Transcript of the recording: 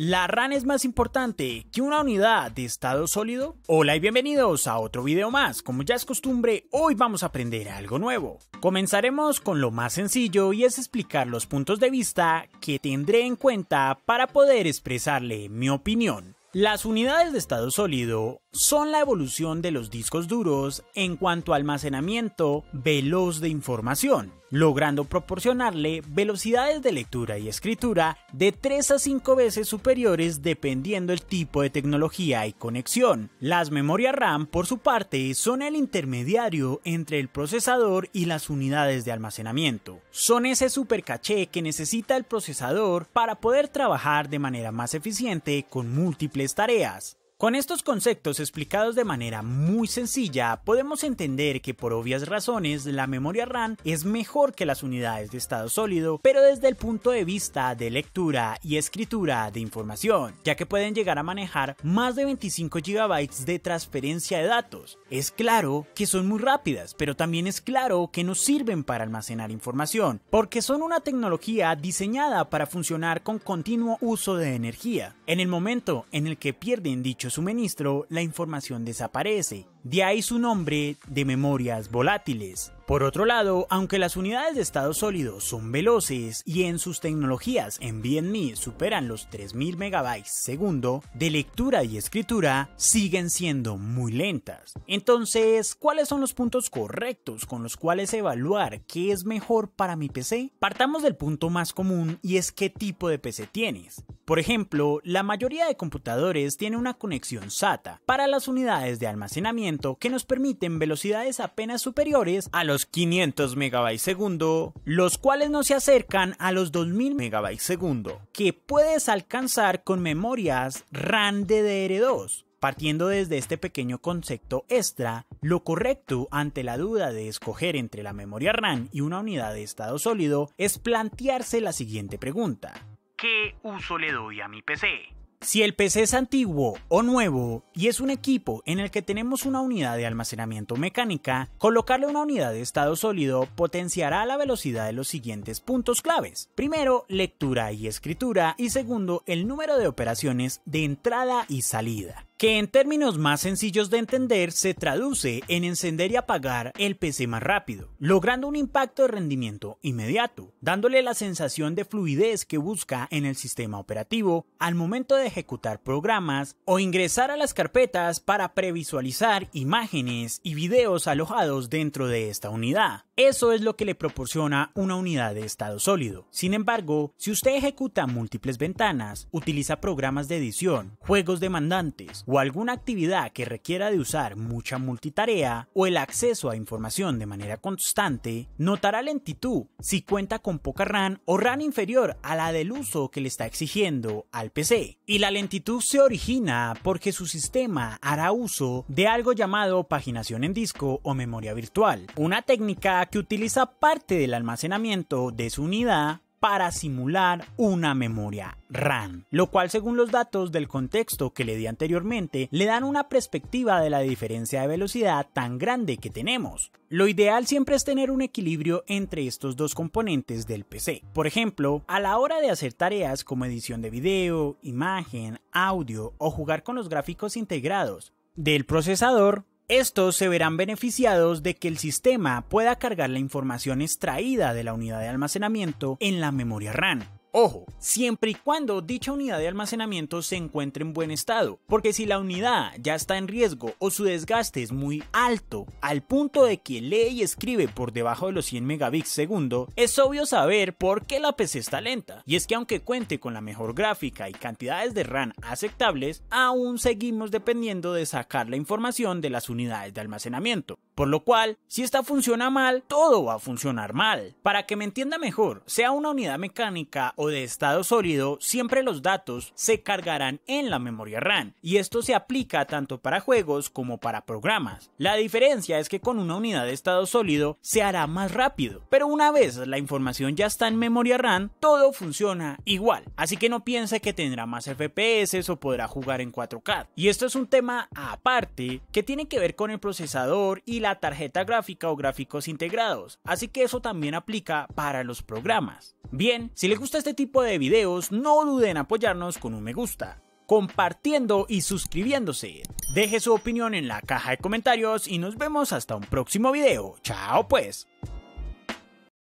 ¿La RAN es más importante que una unidad de estado sólido? Hola y bienvenidos a otro video más. Como ya es costumbre, hoy vamos a aprender algo nuevo. Comenzaremos con lo más sencillo y es explicar los puntos de vista que tendré en cuenta para poder expresarle mi opinión. Las unidades de estado sólido son la evolución de los discos duros en cuanto a almacenamiento veloz de información, logrando proporcionarle velocidades de lectura y escritura de 3 a 5 veces superiores dependiendo el tipo de tecnología y conexión. Las memorias RAM, por su parte, son el intermediario entre el procesador y las unidades de almacenamiento. Son ese super caché que necesita el procesador para poder trabajar de manera más eficiente con múltiples tareas. Con estos conceptos explicados de manera muy sencilla, podemos entender que por obvias razones la memoria RAM es mejor que las unidades de estado sólido, pero desde el punto de vista de lectura y escritura de información, ya que pueden llegar a manejar más de 25 GB de transferencia de datos. Es claro que son muy rápidas, pero también es claro que no sirven para almacenar información, porque son una tecnología diseñada para funcionar con continuo uso de energía. En el momento en el que pierden dicho suministro, la información desaparece de ahí su nombre de memorias volátiles. Por otro lado, aunque las unidades de estado sólido son veloces y en sus tecnologías en NVMe superan los 3000 MB segundo de lectura y escritura, siguen siendo muy lentas. Entonces, ¿cuáles son los puntos correctos con los cuales evaluar qué es mejor para mi PC? Partamos del punto más común y es qué tipo de PC tienes. Por ejemplo, la mayoría de computadores tiene una conexión SATA para las unidades de almacenamiento que nos permiten velocidades apenas superiores a los 500 MB segundo, los cuales no se acercan a los 2000 MB segundo, que puedes alcanzar con memorias RAM DDR2. Partiendo desde este pequeño concepto extra, lo correcto ante la duda de escoger entre la memoria RAM y una unidad de estado sólido es plantearse la siguiente pregunta. ¿Qué uso le doy a mi PC? Si el PC es antiguo o nuevo y es un equipo en el que tenemos una unidad de almacenamiento mecánica, colocarle una unidad de estado sólido potenciará la velocidad de los siguientes puntos claves. Primero, lectura y escritura y segundo, el número de operaciones de entrada y salida que en términos más sencillos de entender se traduce en encender y apagar el PC más rápido, logrando un impacto de rendimiento inmediato, dándole la sensación de fluidez que busca en el sistema operativo al momento de ejecutar programas o ingresar a las carpetas para previsualizar imágenes y videos alojados dentro de esta unidad. Eso es lo que le proporciona una unidad de estado sólido. Sin embargo, si usted ejecuta múltiples ventanas, utiliza programas de edición, juegos demandantes, o alguna actividad que requiera de usar mucha multitarea o el acceso a información de manera constante, notará lentitud si cuenta con poca RAM o RAM inferior a la del uso que le está exigiendo al PC. Y la lentitud se origina porque su sistema hará uso de algo llamado paginación en disco o memoria virtual, una técnica que utiliza parte del almacenamiento de su unidad para simular una memoria RAM, lo cual según los datos del contexto que le di anteriormente, le dan una perspectiva de la diferencia de velocidad tan grande que tenemos. Lo ideal siempre es tener un equilibrio entre estos dos componentes del PC. Por ejemplo, a la hora de hacer tareas como edición de video, imagen, audio o jugar con los gráficos integrados del procesador, estos se verán beneficiados de que el sistema pueda cargar la información extraída de la unidad de almacenamiento en la memoria RAM Ojo, siempre y cuando dicha unidad de almacenamiento se encuentre en buen estado, porque si la unidad ya está en riesgo o su desgaste es muy alto, al punto de que lee y escribe por debajo de los 100 megabits segundo, es obvio saber por qué la PC está lenta. Y es que aunque cuente con la mejor gráfica y cantidades de RAM aceptables, aún seguimos dependiendo de sacar la información de las unidades de almacenamiento por lo cual, si esta funciona mal, todo va a funcionar mal. Para que me entienda mejor, sea una unidad mecánica o de estado sólido, siempre los datos se cargarán en la memoria RAM, y esto se aplica tanto para juegos como para programas. La diferencia es que con una unidad de estado sólido se hará más rápido, pero una vez la información ya está en memoria RAM, todo funciona igual, así que no piense que tendrá más FPS o podrá jugar en 4K. Y esto es un tema aparte que tiene que ver con el procesador y la tarjeta gráfica o gráficos integrados, así que eso también aplica para los programas. Bien, si les gusta este tipo de videos, no duden en apoyarnos con un me gusta compartiendo y suscribiéndose. Deje su opinión en la caja de comentarios y nos vemos hasta un próximo video. Chao pues.